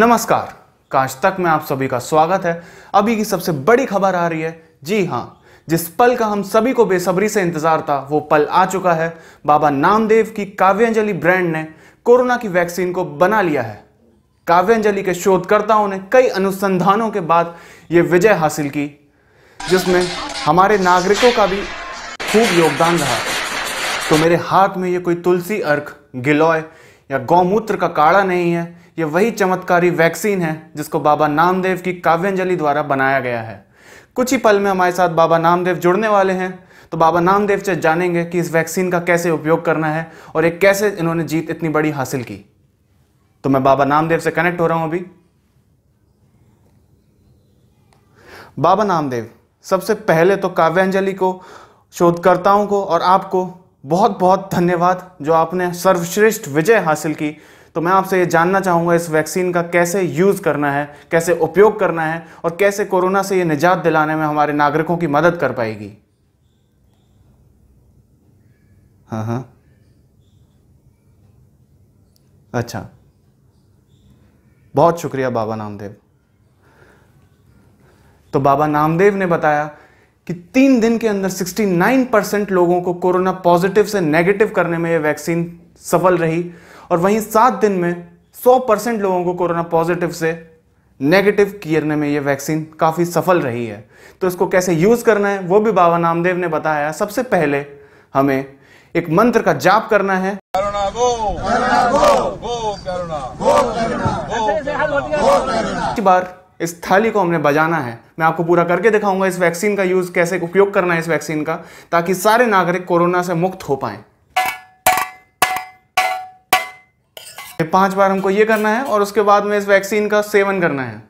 नमस्कार काश तक में आप सभी का स्वागत है अभी की सबसे बड़ी खबर आ रही है जी हाँ जिस पल का हम सभी को बेसब्री से इंतजार था वो पल आ चुका है बाबा नामदेव की काव्यांजलि ब्रांड ने कोरोना की वैक्सीन को बना लिया है काव्यांजलि के शोधकर्ताओं ने कई अनुसंधानों के बाद ये विजय हासिल की जिसमें हमारे नागरिकों का भी खूब योगदान रहा तो मेरे हाथ में ये कोई तुलसी अर्क गिलोय या गौमूत्र का काढ़ा नहीं है ये वही चमत्कारी वैक्सीन है जिसको बाबा नामदेव की काव्यांजलि द्वारा बनाया गया है कुछ ही पल में हमारे साथ बाबा नामदेव जुड़ने वाले हैं तो बाबा नामदेव से जानेंगे कि इस वैक्सीन का कैसे उपयोग करना है और एक कैसे इन्होंने जीत इतनी बड़ी हासिल की तो मैं बाबा नामदेव से कनेक्ट हो रहा हूं अभी बाबा नामदेव सबसे पहले तो काव्यांजलि को शोधकर्ताओं को और आपको बहुत बहुत धन्यवाद जो आपने सर्वश्रेष्ठ विजय हासिल की तो मैं आपसे ये जानना चाहूँगा इस वैक्सीन का कैसे यूज़ करना है कैसे उपयोग करना है और कैसे कोरोना से ये निजात दिलाने में हमारे नागरिकों की मदद कर पाएगी हाँ हाँ अच्छा बहुत शुक्रिया बाबा नामदेव तो बाबा नामदेव ने बताया कि तीन दिन के अंदर 69 परसेंट लोगों को कोरोना पॉजिटिव से नेगेटिव करने में यह वैक्सीन सफल रही और वहीं सात दिन में 100 परसेंट लोगों को कोरोना पॉजिटिव से नेगेटिव करने में ये वैक्सीन काफ़ी सफल रही है तो इसको कैसे यूज़ करना है वो भी बाबा नामदेव ने बताया सबसे पहले हमें एक मंत्र का जाप करना है बार इस थाली को हमने बजाना है मैं आपको पूरा करके दिखाऊंगा इस वैक्सीन का यूज़ कैसे उपयोग करना है इस वैक्सीन का ताकि सारे नागरिक कोरोना से मुक्त हो पाएं। पांच बार हमको ये करना है और उसके बाद में इस वैक्सीन का सेवन करना है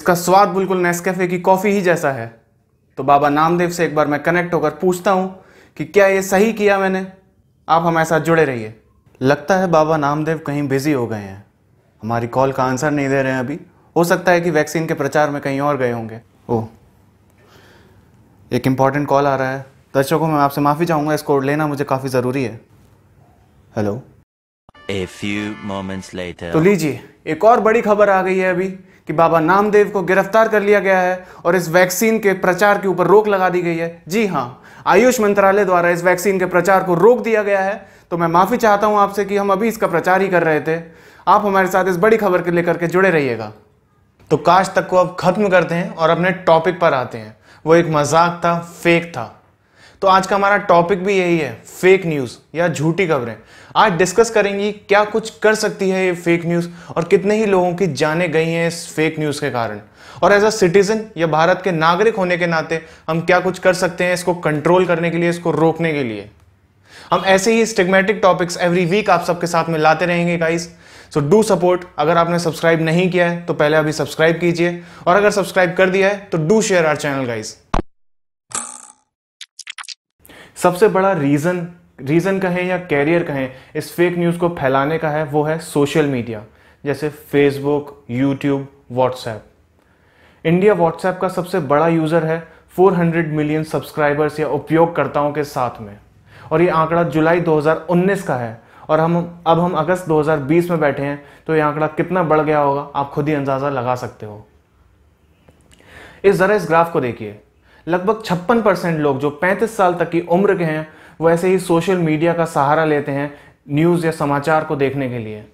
इसका स्वाद बिल्कुल नेस्कैफे की कॉफ़ी ही जैसा है तो बाबा नामदेव से एक बार मैं कनेक्ट होकर पूछता हूँ कि क्या ये सही किया मैंने आप हमारे साथ जुड़े रहिए लगता है बाबा नामदेव कहीं बिजी हो गए हैं हमारी कॉल का आंसर नहीं दे रहे हैं अभी हो सकता है कि वैक्सीन के प्रचार में कहीं और गए होंगे ओह एक इम्पॉर्टेंट कॉल आ रहा है दर्शकों मैं आपसे माफ़ी चाहूँगा इस कोड लेना मुझे काफ़ी ज़रूरी है hello a few moments later तो लीजिए एक और बड़ी खबर आ गई है अभी कि बाबा नामदेव को गिरफ्तार कर लिया गया है और इस वैक्सीन के प्रचार के ऊपर रोक लगा दी गई है जी हाँ आयुष मंत्रालय द्वारा इस वैक्सीन के प्रचार को रोक दिया गया है तो मैं माफ़ी चाहता हूं आपसे कि हम अभी इसका प्रचार ही कर रहे थे आप हमारे साथ इस बड़ी खबर के लेकर के जुड़े रहिएगा तो काश तक को अब ख़त्म करते हैं और अपने टॉपिक पर आते हैं वो एक मजाक था फेक था तो आज का हमारा टॉपिक भी यही है फेक न्यूज़ या झूठी खबरें आज डिस्कस करेंगी क्या कुछ कर सकती है ये फेक न्यूज़ और कितने ही लोगों की जाने गई हैं इस फेक न्यूज़ के कारण और एज अ सिटीजन या भारत के नागरिक होने के नाते हम क्या कुछ कर सकते हैं इसको कंट्रोल करने के लिए इसको रोकने के लिए हम ऐसे ही स्टिग्मेटिक टॉपिक्स एवरी वीक आप सबके साथ में लाते रहेंगे गाइस सो डू सपोर्ट अगर आपने सब्सक्राइब नहीं किया है तो पहले अभी सब्सक्राइब कीजिए और अगर सब्सक्राइब कर दिया है तो do share our channel guys सबसे बड़ा रीजन रीज़न कहें या कैरियर कहें इस फेक न्यूज़ को फैलाने का है वो है सोशल मीडिया जैसे Facebook YouTube WhatsApp India WhatsApp का सबसे बड़ा यूज़र है 400 मिलियन सब्सक्राइबर्स या उपयोगकर्ताओं के साथ में और ये आंकड़ा जुलाई 2019 का है और हम अब हम अगस्त 2020 में बैठे हैं तो ये आंकड़ा कितना बढ़ गया होगा आप खुद ही अंदाज़ा लगा सकते हो इस ज़रा इस ग्राफ को देखिए लगभग छप्पन परसेंट लोग जो 35 साल तक की उम्र के हैं वैसे ही सोशल मीडिया का सहारा लेते हैं न्यूज़ या समाचार को देखने के लिए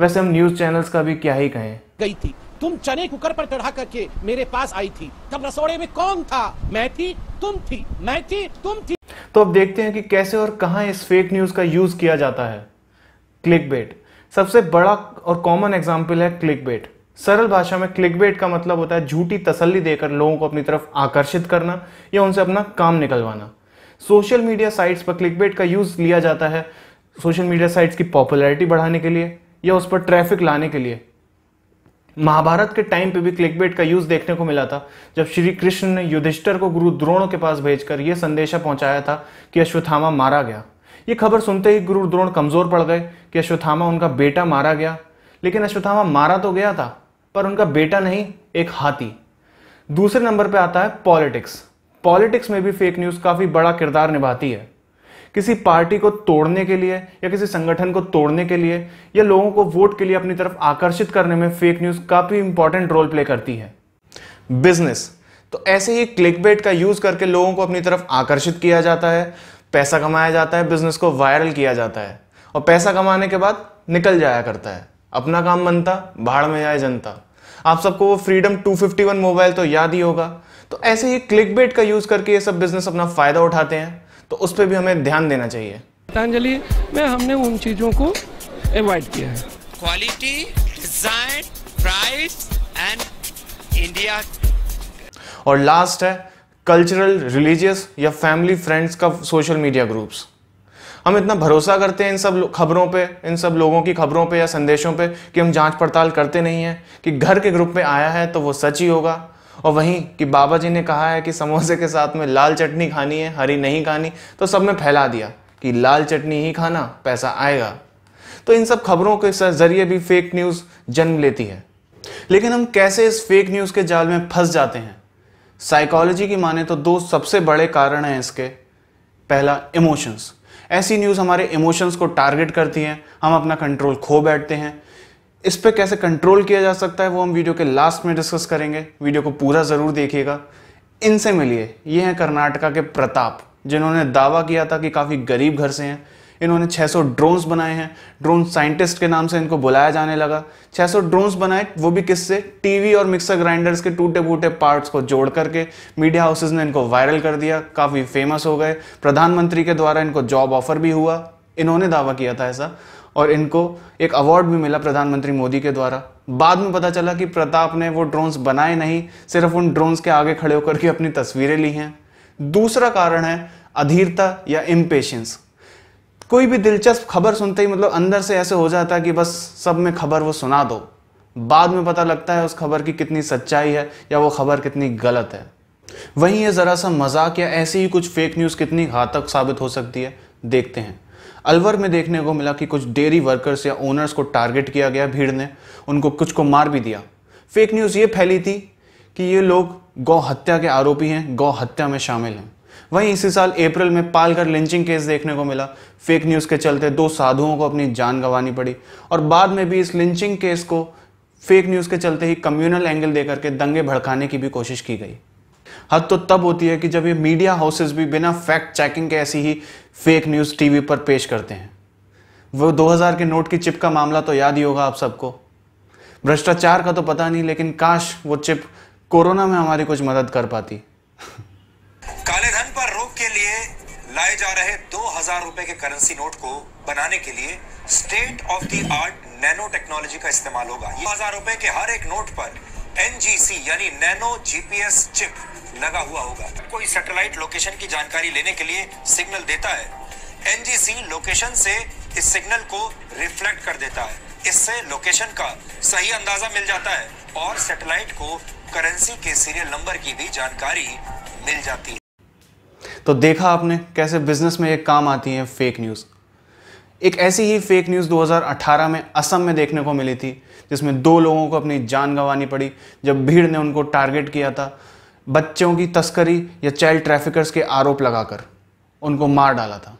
वैसे हम न्यूज़ चैनल्स का भी क्या ही कहें गई थी तुम चने कुकर पर चढ़ा करके मेरे पास आई थी तब रसोड़े में कौन था मैं थी तुम थी मैं थी तुम थी तो अब देखते हैं कि कैसे और कहां इस फेक न्यूज़ का यूज़ किया जाता है क्लिक बेट सबसे बड़ा और कॉमन एग्जाम्पल है क्लिक बेट सरल भाषा में क्लिक बेट का मतलब होता है झूठी तसल्ली देकर लोगों को अपनी तरफ आकर्षित करना या उनसे अपना काम निकलवाना सोशल मीडिया साइट्स पर क्लिकबेट का यूज़ लिया जाता है सोशल मीडिया साइट्स की पॉपुलैरिटी बढ़ाने के लिए या उस पर ट्रैफिक लाने के लिए महाभारत के टाइम पे भी क्लिकबेट का यूज देखने को मिला था जब श्री कृष्ण ने युधिष्ठर को गुरु द्रोण के पास भेजकर यह संदेशा पहुंचाया था कि अश्वत्थामा मारा गया ये खबर सुनते ही गुरु द्रोण कमजोर पड़ गए कि अश्वत्थामा उनका बेटा मारा गया लेकिन अश्वत्थामा मारा तो गया था पर उनका बेटा नहीं एक हाथी दूसरे नंबर पर आता है पॉलिटिक्स पॉलिटिक्स में भी फेक न्यूज काफी बड़ा किरदार निभाती है किसी पार्टी को तोड़ने के लिए या किसी संगठन को तोड़ने के लिए या लोगों को वोट के लिए अपनी तरफ आकर्षित करने में फेक न्यूज काफी इंपॉर्टेंट रोल प्ले करती है बिजनेस तो ऐसे ही क्लिकबेट का यूज करके लोगों को अपनी तरफ आकर्षित किया जाता है पैसा कमाया जाता है बिजनेस को वायरल किया जाता है और पैसा कमाने के बाद निकल जाया करता है अपना काम बनता भाड़ में जाए जनता आप सबको वो फ्रीडम 251 मोबाइल तो याद ही होगा तो ऐसे ही क्लिक बेट का यूज करके ये सब बिजनेस अपना फायदा उठाते हैं तो उस पर भी हमें ध्यान देना चाहिए पतंजलि में हमने उन चीजों को अवॉइड किया है quality design price and India और लास्ट है कल्चरल रिलीजियस या फैमिली फ्रेंड्स का सोशल मीडिया ग्रुप्स हम इतना भरोसा करते हैं इन सब खबरों पे इन सब लोगों की खबरों पे या संदेशों पे कि हम जांच पड़ताल करते नहीं हैं कि घर के ग्रुप में आया है तो वो सच ही होगा और वहीं कि बाबा जी ने कहा है कि समोसे के साथ में लाल चटनी खानी है हरी नहीं खानी तो सब में फैला दिया कि लाल चटनी ही खाना पैसा आएगा तो इन सब खबरों के जरिए भी फेक न्यूज़ जन्म लेती है लेकिन हम कैसे इस फेक न्यूज़ के जाल में फंस जाते हैं साइकोलॉजी की माने तो दो सबसे बड़े कारण हैं इसके पहला इमोशंस ऐसी न्यूज़ हमारे इमोशंस को टारगेट करती है हम अपना कंट्रोल खो बैठते हैं इस पर कैसे कंट्रोल किया जा सकता है वो हम वीडियो के लास्ट में डिस्कस करेंगे वीडियो को पूरा ज़रूर देखिएगा इनसे मिलिए ये हैं कर्नाटका के प्रताप जिन्होंने दावा किया था कि काफ़ी गरीब घर से हैं इन्होंने 600 ड्रोन्स बनाए हैं ड्रोन साइंटिस्ट के नाम से इनको बुलाया जाने लगा 600 ड्रोन्स बनाए वो भी किससे टीवी और मिक्सर ग्राइंडर्स के टूटे फूटे पार्ट्स को जोड़ करके मीडिया हाउसेज ने इनको वायरल कर दिया काफ़ी फेमस हो गए प्रधानमंत्री के द्वारा इनको जॉब ऑफर भी हुआ इन्होंने दावा किया था ऐसा और इनको एक अवार्ड भी मिला प्रधानमंत्री मोदी के द्वारा बाद में पता चला कि प्रताप ने वो ड्रोन्स बनाए नहीं सिर्फ उन ड्रोन्स के आगे खड़े होकर के अपनी तस्वीरें ली हैं दूसरा कारण है अधीरता या इम्पेशंस कोई भी दिलचस्प खबर सुनते ही मतलब अंदर से ऐसे हो जाता है कि बस सब में खबर वो सुना दो बाद में पता लगता है उस खबर की कितनी सच्चाई है या वो खबर कितनी गलत है वहीं ये ज़रा सा मजाक या ऐसी ही कुछ फेक न्यूज़ कितनी घातक साबित हो सकती है देखते हैं अलवर में देखने को मिला कि कुछ डेयरी वर्कर्स या ओनर्स को टारगेट किया गया भीड़ ने उनको कुछ को मार भी दिया फेक न्यूज़ ये फैली थी कि ये लोग गौ हत्या के आरोपी हैं गौ हत्या में शामिल हैं वहीं इसी साल अप्रैल में पालकर लिंचिंग केस देखने को मिला फेक न्यूज़ के चलते दो साधुओं को अपनी जान गंवानी पड़ी और बाद में भी इस लिंचिंग केस को फेक न्यूज़ के चलते ही कम्युनल एंगल देकर के दंगे भड़काने की भी कोशिश की गई हद तो तब होती है कि जब ये मीडिया हाउसेस भी बिना फैक्ट चेकिंग के ऐसी ही फेक न्यूज़ टीवी पर पेश करते हैं वो 2000 के नोट की चिप का मामला तो याद ही होगा आप सबको भ्रष्टाचार का तो पता नहीं लेकिन काश वो चिप कोरोना में हमारी कुछ मदद कर पाती लाए जा रहे दो हजार रुपए के करेंसी नोट को बनाने के लिए state of the art nano technology का इस्तेमाल होगा दो हजार रुपए के हर एक नोट पर एनजीसी यानी नैनो जीपीएस चिप लगा हुआ होगा कोई सैटेलाइट लोकेशन की जानकारी लेने के लिए सिग्नल देता है एनजीसी लोकेशन से इस सिग्नल को रिफ्लेक्ट कर देता है इससे लोकेशन का सही अंदाजा मिल जाता है और सैटेलाइट को करेंसी के सीरियल नंबर की भी जानकारी मिल जाती है तो देखा आपने कैसे बिजनेस में ये काम आती है फेक न्यूज़ एक ऐसी ही फेक न्यूज़ 2018 में असम में देखने को मिली थी जिसमें दो लोगों को अपनी जान गंवानी पड़ी जब भीड़ ने उनको टारगेट किया था बच्चों की तस्करी या चाइल्ड ट्रैफिकर्स के आरोप लगाकर उनको मार डाला था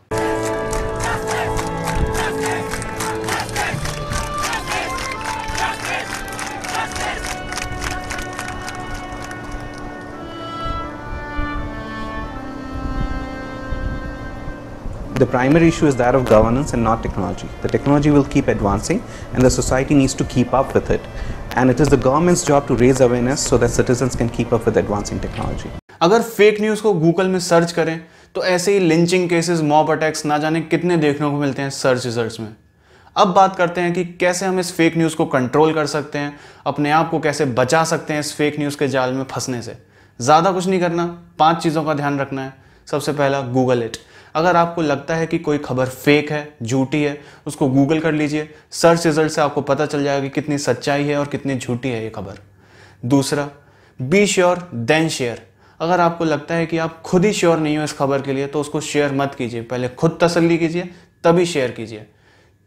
the primary issue is that of governance and not technology. The technology will keep advancing and the society needs to keep up with it. And it is the government's job to raise awareness so that citizens can keep up with advancing technology. अगर fake news को Google में search करें तो ऐसे ही lynching cases mob attacks ना जाने कितने देखने को मिलते हैं सर्च रिजल्ट में अब बात करते हैं कि कैसे हम इस फेक न्यूज़ को कंट्रोल कर सकते हैं अपने आप को कैसे बचा सकते हैं इस फेक न्यूज़ के जाल में फंसने से ज़्यादा कुछ नहीं करना पांच चीज़ों का ध्यान रखना है सबसे पहला गूगल इट अगर आपको लगता है कि कोई खबर फेक है झूठी है उसको गूगल कर लीजिए सर्च रिजल्ट से आपको पता चल जाएगा कि कितनी सच्चाई है और कितनी झूठी है ये खबर दूसरा बी श्योर देन शेयर अगर आपको लगता है कि आप खुद ही श्योर नहीं हो इस खबर के लिए तो उसको शेयर मत कीजिए पहले खुद तसल्ली कीजिए तभी शेयर कीजिए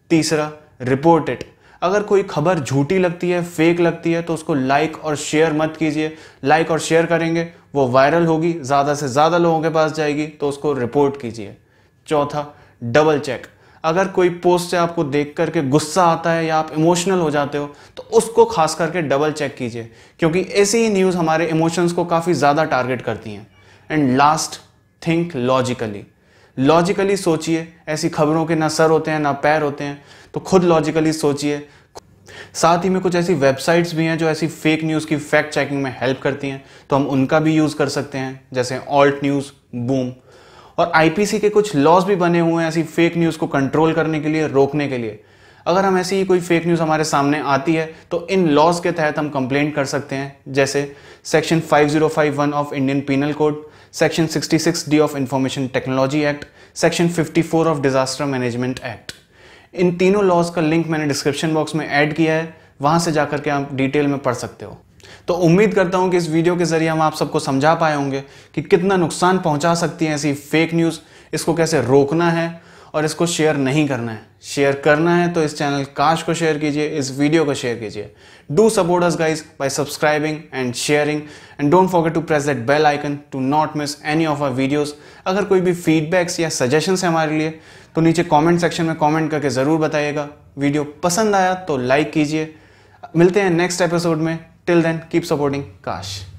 तीसरा रिपोर्ट इट अगर कोई खबर झूठी लगती है फेक लगती है तो उसको लाइक और शेयर मत कीजिए लाइक और शेयर करेंगे वो वायरल होगी ज़्यादा से ज़्यादा लोगों के पास जाएगी तो उसको रिपोर्ट कीजिए चौथा डबल चेक अगर कोई पोस्ट से आपको देख करके गुस्सा आता है या आप इमोशनल हो जाते हो तो उसको खास करके डबल चेक कीजिए क्योंकि ऐसी ही न्यूज़ हमारे इमोशंस को काफ़ी ज़्यादा टारगेट करती हैं and last think logically logically सोचिए ऐसी खबरों के ना सर होते हैं ना पैर होते हैं तो खुद लॉजिकली सोचिए साथ ही में कुछ ऐसी वेबसाइट्स भी हैं जो ऐसी फेक न्यूज़ की फैक्ट चेकिंग में हेल्प करती हैं तो हम उनका भी यूज़ कर सकते हैं जैसे ऑल्ट न्यूज़ बूम और आईपीसी के कुछ लॉज भी बने हुए हैं ऐसी फेक न्यूज़ को कंट्रोल करने के लिए रोकने के लिए अगर हम ऐसी ही कोई फेक न्यूज़ हमारे सामने आती है तो इन लॉज के तहत हम कंप्लेंट कर सकते हैं जैसे section 5051 of Indian Penal Code section 66 D of Information Technology Act section 54 of Disaster Management Act इन तीनों लॉज का लिंक मैंने डिस्क्रिप्शन बॉक्स में ऐड किया है वहां से जाकर के आप डिटेल में पढ़ सकते हो तो उम्मीद करता हूं कि इस वीडियो के ज़रिए हम आप सबको समझा पाए होंगे कि कितना नुकसान पहुंचा सकती है ऐसी फेक न्यूज़ इसको कैसे रोकना है और इसको शेयर नहीं करना है शेयर करना है तो इस चैनल काश को शेयर कीजिए इस वीडियो को शेयर कीजिए do support us guys by subscribing and sharing and don't forget to press that bell icon to not miss any of our videos अगर कोई भी फीडबैक्स या सजेशंस है हमारे लिए तो नीचे कॉमेंट सेक्शन में कॉमेंट करके ज़रूर बताइएगा वीडियो पसंद आया तो लाइक कीजिए मिलते हैं नेक्स्ट एपिसोड में टिल देन कीप सपोर्टिंग काश